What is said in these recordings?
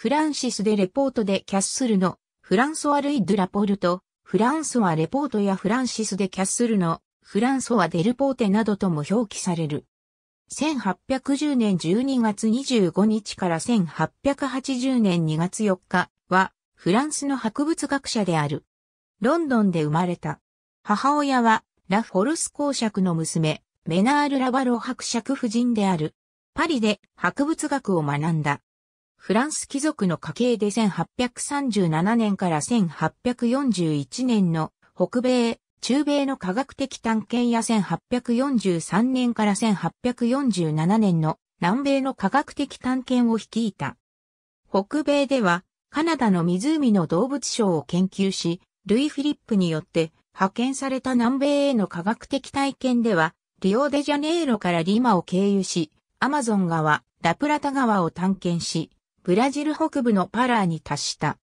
フランシス・でレポートでキャッスルの、フランソワ・ルイ・ドゥ・ラポルト、フランソワ・レポートやフランシス・でキャッスルの、フランソワ・デルポーテなどとも表記される。1810年12月25日から1880年2月4日は、フランスの博物学者である。ロンドンで生まれた。母親は、ラフォルス公爵の娘、メナール・ラバロ伯爵夫人である。パリで博物学を学んだ。フランス貴族の家系で1837年から1841年の北米、中米の科学的探検や1843年から1847年の南米の科学的探検を率いた。北米ではカナダの湖の動物賞を研究し、ルイ・フィリップによって派遣された南米への科学的体験では、リオデジャネイロからリマを経由し、アマゾン川、ラプラタ川を探検し、ブラジル北部のパラーに達した。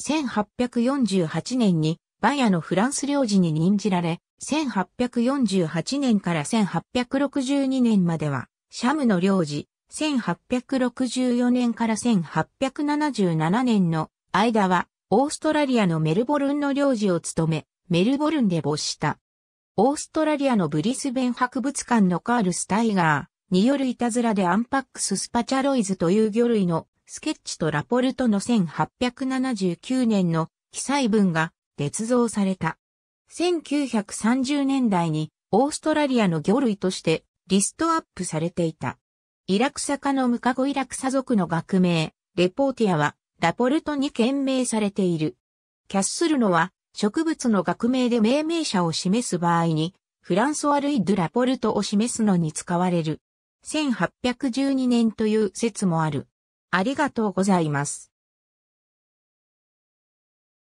1848年にバヤのフランス領事に任じられ、1848年から1862年までは、シャムの領事、1864年から1877年の間は、オーストラリアのメルボルンの領事を務め、メルボルンで没した。オーストラリアのブリスベン博物館のカール・スタイガーによるいたずらでアンパックス・スパチャロイズという魚類のスケッチとラポルトの1879年の記載文が捏造された。1930年代にオーストラリアの魚類としてリストアップされていた。イラクサ科のムカゴイラクサ族の学名、レポーティアはラポルトに懸命されている。キャッスルのは植物の学名で命名者を示す場合に、フランソワ・ルイ・ドゥ・ラポルトを示すのに使われる。1812年という説もある。ありがとうございます。